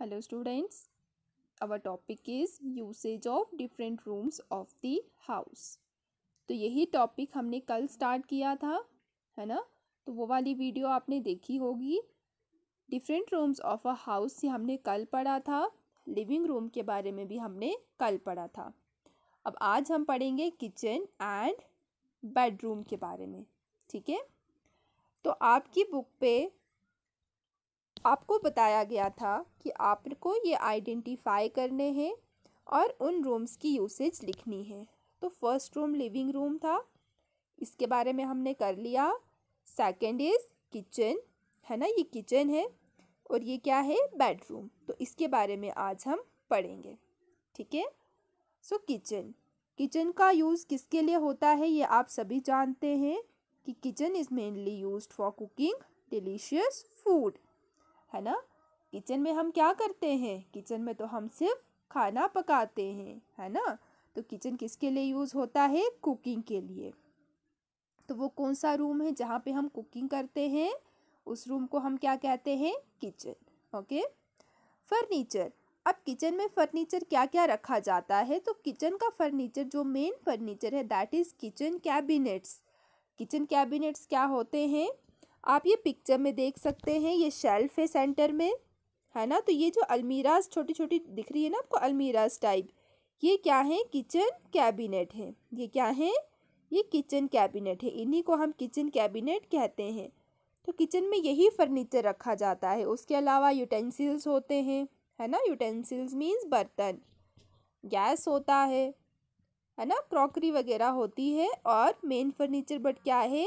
hello students our topic is usage of different rooms of the house तो यही topic हमने कल start किया था है ना तो वो वाली वीडियो आपने देखी होगी different rooms of a house से हमने कल पढ़ा था लिविंग रूम के बारे में भी हमने कल पढ़ा था अब आज हम पढ़ेंगे किचन एंड बेडरूम के बारे में ठीक है तो आपकी बुक पे आपको बताया गया था कि आपको ये आइडेंटिफाई करने हैं और उन रूम्स की यूसेज लिखनी है तो फर्स्ट रूम लिविंग रूम था इसके बारे में हमने कर लिया सेकंड इज़ किचन है ना ये किचन है और ये क्या है बेडरूम तो इसके बारे में आज हम पढ़ेंगे ठीक है सो किचन किचन का यूज़ किसके लिए होता है ये आप सभी जानते हैं कि kitchen is mainly use for cooking delicious food है ना किचन में हम क्या करते हैं किचन में तो हम सिर्फ खाना पकाते हैं है ना तो किचन किसके लिए यूज़ होता है कुकिंग के लिए तो वो कौन सा रूम है जहाँ पे हम कुकिंग करते हैं उस रूम को हम क्या कहते हैं किचन ओके फर्नीचर अब किचन में फर्नीचर क्या क्या रखा जाता है तो किचन का फर्नीचर जो मेन फर्नीचर है that is kitchen cabinets kitchen cabinets क्या होते हैं आप ये पिक्चर में देख सकते हैं ये शेल्फ है सेंटर में है ना तो ये जो अलमीराज छोटी छोटी दिख रही है ना आपको अलमीराज टाइप ये क्या है किचन कैबिनेट है ये क्या है ये किचन कैबिनेट है इन्हीं को हम किचन कैबिनेट कहते हैं तो किचन में यही फर्नीचर रखा जाता है उसके अलावा यूटेंसिल्स होते हैं है ना यूटेंसिल्स मीन्स बर्तन गैस होता है है ना क्रॉकरी वगैरह होती है और मेन फर्नीचर बट क्या है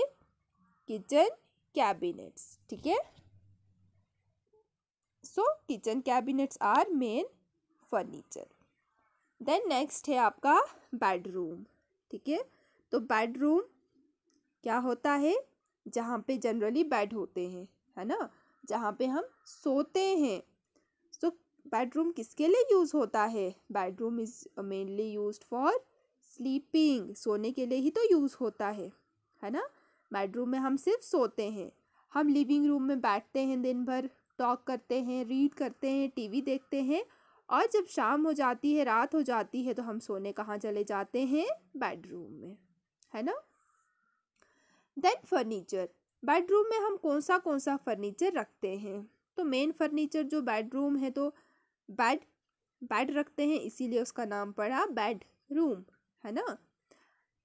किचन cabinets ठीक है so kitchen cabinets are main furniture then next है आपका बेडरूम ठीक है तो बेडरूम क्या होता है जहाँ पे जनरली बेड होते हैं है ना जहाँ पे हम सोते हैं सो बेडरूम किसके लिए यूज़ होता है bedroom is mainly use for sleeping सोने के लिए ही तो यूज़ होता है है ना बेडरूम में हम सिर्फ सोते हैं हम लिविंग रूम में बैठते हैं दिन भर टॉक करते हैं रीड करते हैं टीवी देखते हैं और जब शाम हो जाती है रात हो जाती है तो हम सोने कहाँ चले जाते हैं बेडरूम में है ना देन फर्नीचर बेडरूम में हम कौन सा कौन सा फर्नीचर रखते हैं तो मेन फर्नीचर जो बेडरूम है तो बेड बेड रखते हैं इसीलिए उसका नाम पड़ा बेड रूम है ना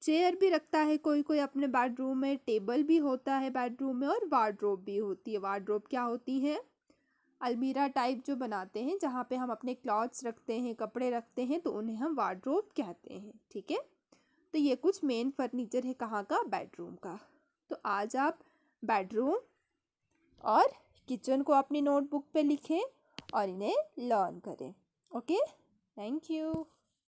चेयर भी रखता है कोई कोई अपने बेडरूम में टेबल भी होता है बेडरूम में और वार्ड्रोब भी होती है वार्ड्रोब क्या होती है अलमीरा टाइप जो बनाते हैं जहाँ पे हम अपने क्लॉथ्स रखते हैं कपड़े रखते हैं तो उन्हें हम वार्ड्रोब कहते हैं ठीक है तो ये कुछ मेन फर्नीचर है कहाँ का बेडरूम का तो आज आप बेडरूम और किचन को अपनी नोटबुक पे लिखें और इन्हें लर्न करें ओके थैंक यू